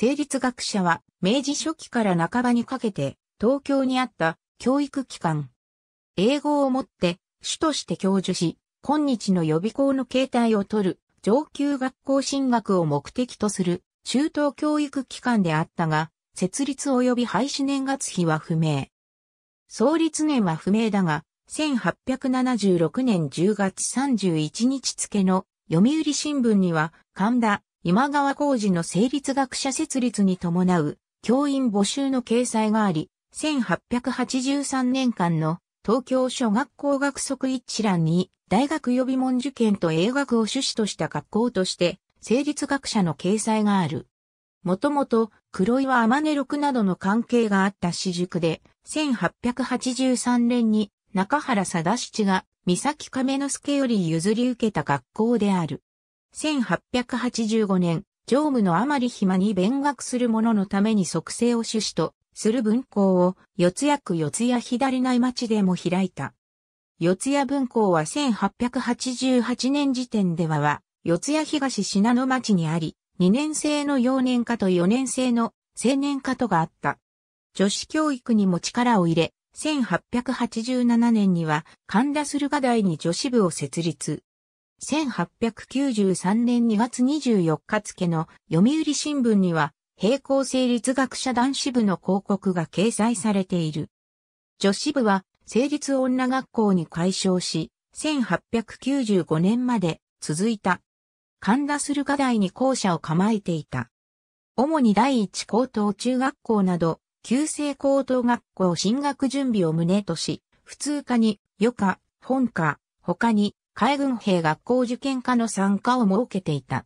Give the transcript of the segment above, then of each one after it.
成立学者は明治初期から半ばにかけて東京にあった教育機関。英語をもって主として教授し、今日の予備校の形態を取る上級学校進学を目的とする中等教育機関であったが、設立及び廃止年月日は不明。創立年は不明だが、1876年10月31日付の読売新聞には神田今川浩二の成立学者設立に伴う教員募集の掲載があり、1883年間の東京小学校学則一覧に大学予備門受験と英学を趣旨とした学校として成立学者の掲載がある。もともと黒岩天音六などの関係があった私塾で、1883年に中原貞七が三崎亀之助より譲り受けた学校である。1885年、常務のあまり暇に勉学する者のために促成を趣旨とする文庫を四谷区四谷左内町でも開いた。四谷文庫は1888年時点ではは、四谷東品の町にあり、2年生の幼年科と4年生の青年科とがあった。女子教育にも力を入れ、1887年には神田駿河台に女子部を設立。1893年2月24日付の読売新聞には、平行生立学者男子部の広告が掲載されている。女子部は、成立女学校に改称し、1895年まで続いた。神田駿河台に校舎を構えていた。主に第一高等中学校など、旧制高等学校進学準備を旨とし、普通科に、余科、本科、他に、海軍兵学校受験科の参加を設けていた。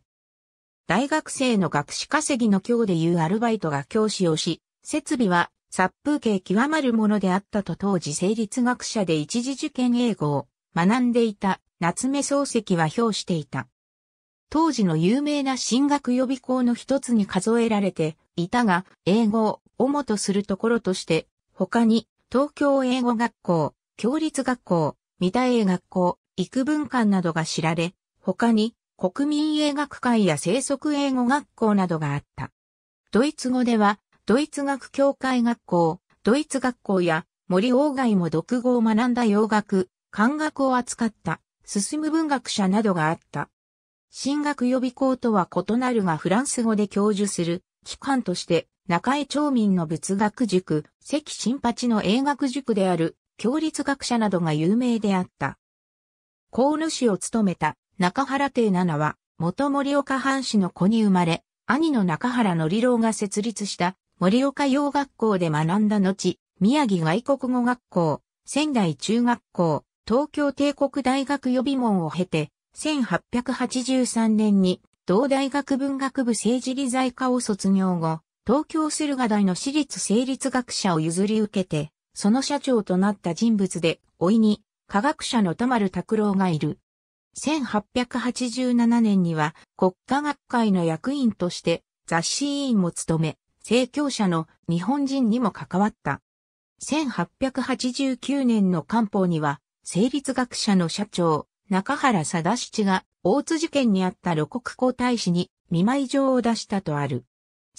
大学生の学士稼ぎの今日でいうアルバイトが教師をし、設備は殺風景極まるものであったと当時成立学者で一次受験英語を学んでいた夏目漱石は評していた。当時の有名な進学予備校の一つに数えられていたが、英語を主とするところとして、他に東京英語学校、共立学校、三田英学校、幾文館などが知られ、他に国民英学会や生息英語学校などがあった。ドイツ語では、ドイツ学協会学校、ドイツ学校や森鴎外も独語を学んだ洋学、漢学を扱った進む文学者などがあった。進学予備校とは異なるがフランス語で教授する機関として中江町民の仏学塾、関新八の英学塾である、教立学者などが有名であった。河野を務めた中原邸七は、元森岡藩士の子に生まれ、兄の中原のり郎が設立した森岡洋学校で学んだ後、宮城外国語学校、仙台中学校、東京帝国大学予備門を経て、1883年に同大学文学部政治理財科を卒業後、東京駿河台の私立成立学者を譲り受けて、その社長となった人物で、老いに科学者の田丸拓郎がいる。1887年には国家学会の役員として雑誌委員も務め、政教者の日本人にも関わった。1889年の官報には、成立学者の社長、中原貞七が大津事件にあった露国公大使に見舞い状を出したとある。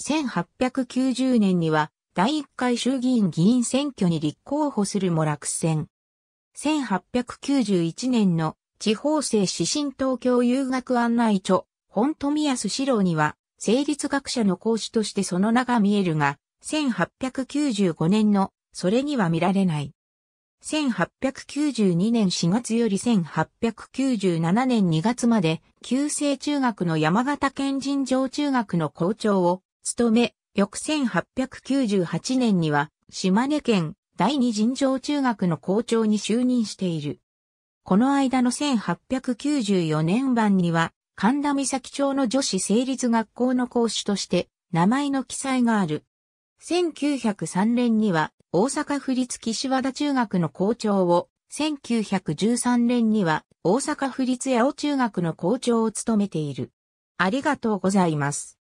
1890年には第1回衆議院議員選挙に立候補するも落選。1891年の地方政指針東京遊学案内著、本富安史郎には、成立学者の講師としてその名が見えるが、1895年の、それには見られない。1892年4月より1897年2月まで、旧制中学の山形県人城中学の校長を務め、翌1898年には、島根県第二尋常中学の校長に就任している。この間の1894年版には、神田岬町の女子成立学校の講師として、名前の記載がある。1903年には、大阪府立岸和田中学の校長を、1913年には、大阪府立八尾中学の校長を務めている。ありがとうございます。